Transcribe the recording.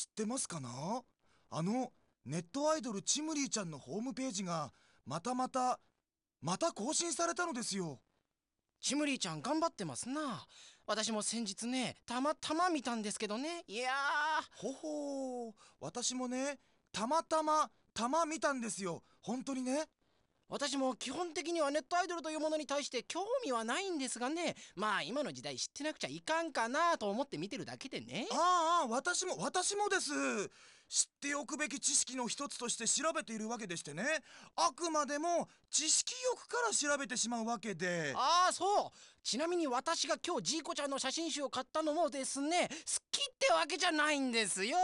知ってますかなあの、ネットアイドルチムリーちゃんのホームページが、またまた、また更新されたのですよ。チムリーちゃん頑張ってますな。私も先日ね、たまたま見たんですけどね。いやー。ほほー。私もね、たまたま、たま見たんですよ。本当にね。私も基本的にはネットアイドルというものに対して興味はないんですがねまあ今の時代知ってなくちゃいかんかなと思って見てるだけでねああ私も私もです知っておくべき知識の一つとして調べているわけでしてねあくまでも知識欲から調べてしまうわけでああそうちなみに私が今日ジーコちゃんの写真集を買ったのもですね好きってわけじゃないんですよ